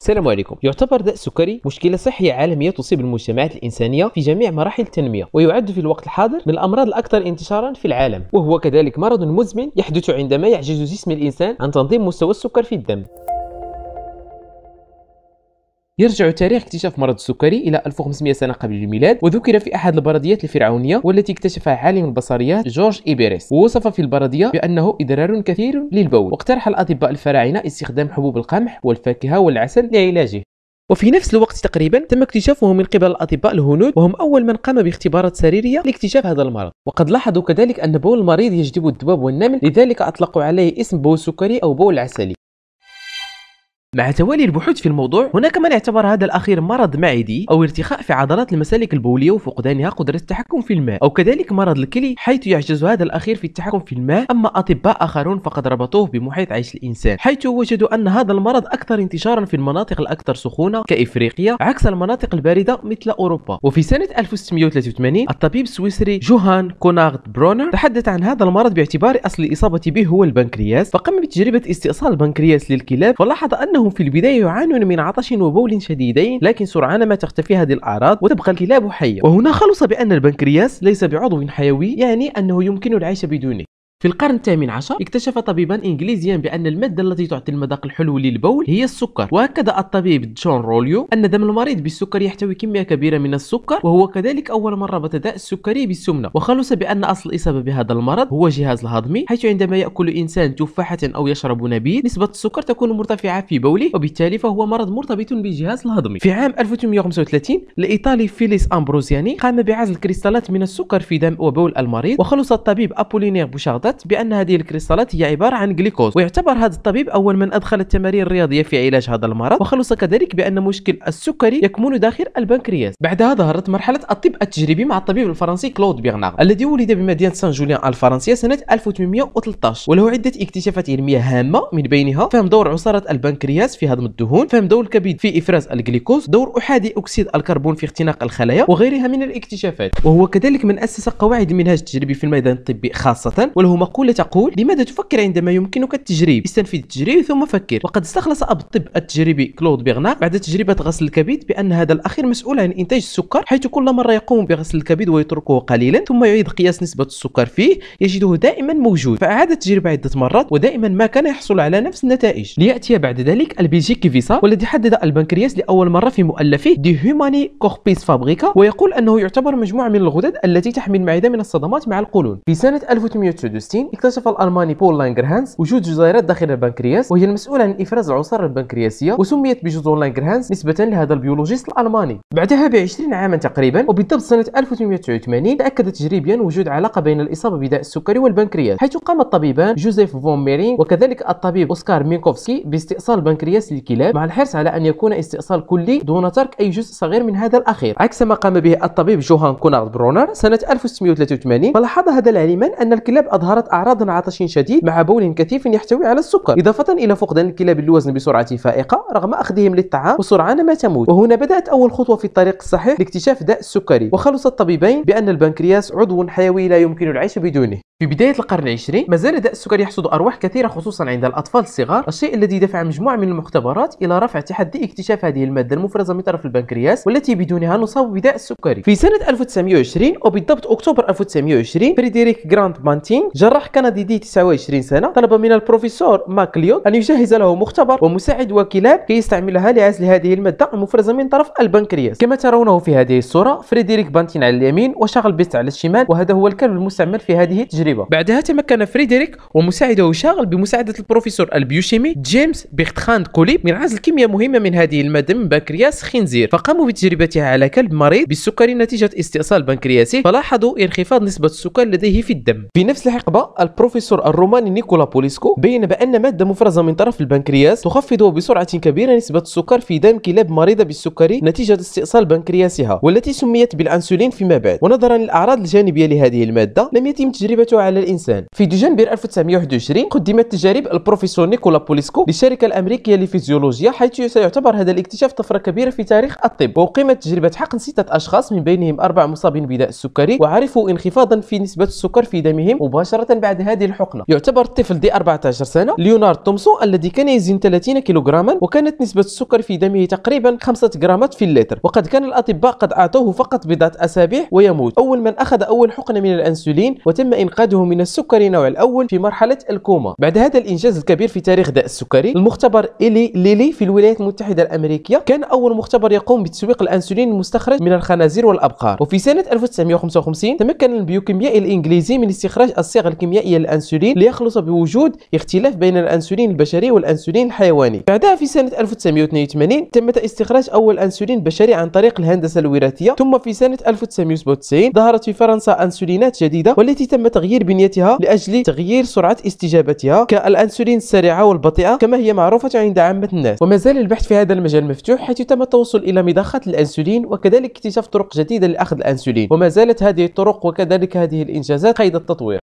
السلام عليكم يعتبر داء السكري مشكلة صحية عالمية تصيب المجتمعات الإنسانية في جميع مراحل التنمية ويعد في الوقت الحاضر من الأمراض الأكثر انتشارا في العالم وهو كذلك مرض مزمن يحدث عندما يعجز جسم الإنسان عن تنظيم مستوى السكر في الدم يرجع تاريخ اكتشاف مرض السكري إلى 1500 سنة قبل الميلاد وذكر في أحد البرديات الفرعونية والتي اكتشفها عالم البصريات جورج إيبيريس ووصف في البردية بأنه إضرار كثير للبول واقترح الأطباء الفراعنة استخدام حبوب القمح والفاكهة والعسل لعلاجه وفي نفس الوقت تقريبا تم اكتشافه من قبل الاطباء الهنود وهم اول من قام باختبارات سريريه لاكتشاف هذا المرض وقد لاحظوا كذلك ان بول المريض يجذب الذباب والنمل لذلك اطلقوا عليه اسم بول سكري او بول عسلي مع توالي البحوث في الموضوع هناك من اعتبر هذا الأخير مرض معدي أو ارتخاء في عضلات المسالك البولية وفقدانها قدرة التحكم في الماء أو كذلك مرض الكلي حيث يعجز هذا الأخير في التحكم في الماء أما أطباء آخرون فقد ربطوه بمحيط عيش الإنسان حيث وجدوا أن هذا المرض أكثر انتشارا في المناطق الأكثر سخونة كإفريقيا عكس المناطق الباردة مثل أوروبا وفي سنة 1683 الطبيب السويسري جوهان كونارد برونر تحدث عن هذا المرض باعتبار أصل الإصابة به هو البنكرياس فقام بتجربة استئصال البنكرياس للكلاب ولاحظ أنه فإنهم في البداية يعانون من عطش وبول شديدين لكن سرعان ما تختفي هذه الأعراض وتبقى الكلاب حية وهنا خلص بأن البنكرياس ليس بعضو حيوي يعني أنه يمكن العيش بدونه في القرن الثامن عشر اكتشف طبيبان انجليزيان بان الماده التي تعطي المذاق الحلو للبول هي السكر واكد الطبيب جون روليو ان دم المريض بالسكر يحتوي كميه كبيره من السكر وهو كذلك اول من ربط داء السكري بالسمنه وخلص بان اصل الاصابه بهذا المرض هو الجهاز الهضمي حيث عندما ياكل انسان تفاحه او يشرب نبيذ نسبه السكر تكون مرتفعه في بوله وبالتالي فهو مرض مرتبط بالجهاز الهضمي في عام 1835 الايطالي فيليس امبروزياني قام بعزل كريستالات من السكر في دم وبول المريض وخلص الطبيب ابولينير بوشاردات وأثبت بأن هذه الكريستالات هي عبارة عن جليكوز ويعتبر هذا الطبيب أول من أدخل التمارين الرياضية في علاج هذا المرض وخلص كذلك بأن مشكل السكري يكمن داخل البنكرياس بعدها ظهرت مرحلة الطب التجريبي مع الطبيب الفرنسي كلود بيرنار الذي ولد بمدينة سان جوليان الفرنسية سنة 1813 وله عدة اكتشافات علمية هامة من بينها فهم دور عصارة البنكرياس في هضم الدهون فهم دور الكبد في إفراز الجليكوز دور أحادي أكسيد الكربون في اختناق الخلايا وغيرها من الاكتشافات وهو كذلك من أسس قواعد المنهاج التجريبي في الميدان الطبي خاصة وله مقولة تقول لماذا تفكر عندما يمكنك التجريب استنفذ التجريب ثم فكر وقد استخلص أب الطب التجريبي كلود بيغناك بعد تجربة غسل الكبد بأن هذا الأخير مسؤول عن إنتاج السكر حيث كل مرة يقوم بغسل الكبد ويتركه قليلا ثم يعيد قياس نسبة السكر فيه يجده دائما موجود فأعاد التجربة عدة مرات ودائما ما كان يحصل على نفس النتائج ليأتي بعد ذلك البلجيكي فيسا والذي حدد البنكرياس لأول مرة في مؤلفه دي هيماني كوربيس فابريكا ويقول أنه يعتبر مجموعة من الغدد التي تحمي المعدة من الصدمات مع القولون في سنة 1800 1960 اكتشف الالماني بول لانجرهانس وجود جزيرات داخل البنكرياس وهي المسؤوله عن افراز العصاره البنكرياسيه وسميت بجذور لانجرهانس نسبه لهذا البيولوجيست الالماني بعدها ب 20 عاما تقريبا وبالضبط سنه 1889 تاكد تجريبيا وجود علاقه بين الاصابه بداء السكري والبنكرياس حيث قام الطبيبان جوزيف فون ميرين وكذلك الطبيب اوسكار مينكوفسكي باستئصال بنكرياس للكلاب مع الحرص على ان يكون استئصال كلي دون ترك اي جزء صغير من هذا الاخير عكس ما قام به الطبيب جوهان كونارد برونر سنه 1683 فلاحظ هذا العلمان ان الكلاب اظهرت ظهرت أعراض عطش شديد مع بول كثيف يحتوي على السكر إضافة إلى فقدان الكلاب الوزن بسرعة فائقة رغم أخذهم للطعام وسرعان ما تموت وهنا بدأت أول خطوة في الطريق الصحيح لاكتشاف داء السكري وخلص الطبيبين بأن البنكرياس عضو حيوي لا يمكن العيش بدونه في بداية القرن العشرين ما زال داء السكر يحصد أرواح كثيرة خصوصا عند الأطفال الصغار الشيء الذي دفع مجموعة من المختبرات إلى رفع تحدي اكتشاف هذه المادة المفرزة من طرف البنكرياس والتي بدونها نصاب بداء السكري في سنة 1920 وبالضبط أكتوبر 1920 فريدريك جراند مانتين جراح كندي دي 29 سنة طلب من البروفيسور ماك أن يجهز له مختبر ومساعد وكلاب كي يستعملها لعزل هذه المادة المفرزة من طرف البنكرياس كما ترونه في هذه الصورة فريدريك بانتين على اليمين وشغل بيست على الشمال وهذا هو الكلب المستعمل في هذه التجربة التجربه بعدها تمكن فريدريك ومساعده شاغل بمساعده البروفيسور البيوشيمي جيمس بيختخاند كوليب من عزل كميه مهمه من هذه الماده من بنكرياس خنزير فقاموا بتجربتها على كلب مريض بالسكري نتيجه استئصال بنكرياسه فلاحظوا انخفاض نسبه السكر لديه في الدم في نفس الحقبه البروفيسور الروماني نيكولا بوليسكو بين بان ماده مفرزه من طرف البنكرياس تخفض بسرعه كبيره نسبه السكر في دم كلاب مريضه بالسكري نتيجه استئصال بنكرياسها والتي سميت بالانسولين فيما بعد ونظرا للاعراض الجانبيه لهذه الماده لم يتم تجربتها على الانسان في دجنبر 1921 قدمت تجارب البروفيسور نيكولا بوليسكو للشركه الامريكيه لفيزيولوجيا حيث سيعتبر هذا الاكتشاف طفره كبيره في تاريخ الطب وقيمت تجربه حقن سته اشخاص من بينهم اربع مصابين بداء السكري وعرفوا انخفاضا في نسبه السكر في دمهم مباشره بعد هذه الحقنه يعتبر الطفل ذي 14 سنه ليونارد تومسون الذي كان يزن 30 كيلوغراما وكانت نسبه السكر في دمه تقريبا 5 غرامات في اللتر وقد كان الاطباء قد اعطوه فقط بضعه اسابيع ويموت اول من اخذ اول حقنه من الانسولين وتم انقاذ استفاده من السكري نوع الأول في مرحلة الكوما بعد هذا الإنجاز الكبير في تاريخ داء السكري المختبر إلي ليلي في الولايات المتحدة الأمريكية كان أول مختبر يقوم بتسويق الأنسولين المستخرج من الخنازير والأبقار وفي سنة 1955 تمكن البيوكيميائي الإنجليزي من استخراج الصيغة الكيميائية للأنسولين ليخلص بوجود اختلاف بين الأنسولين البشري والأنسولين الحيواني بعدها في سنة 1982 تم استخراج أول أنسولين بشري عن طريق الهندسة الوراثية ثم في سنة 1997 ظهرت في فرنسا أنسولينات جديدة والتي تم تغيير تغيير بنيتها لأجل تغيير سرعة استجابتها كالأنسولين السريعة والبطيئة كما هي معروفة عند عامة الناس وما زال البحث في هذا المجال مفتوح حيث تم التوصل إلى مضخات الأنسولين وكذلك اكتشاف طرق جديدة لأخذ الأنسولين وما زالت هذه الطرق وكذلك هذه الإنجازات قيد التطوير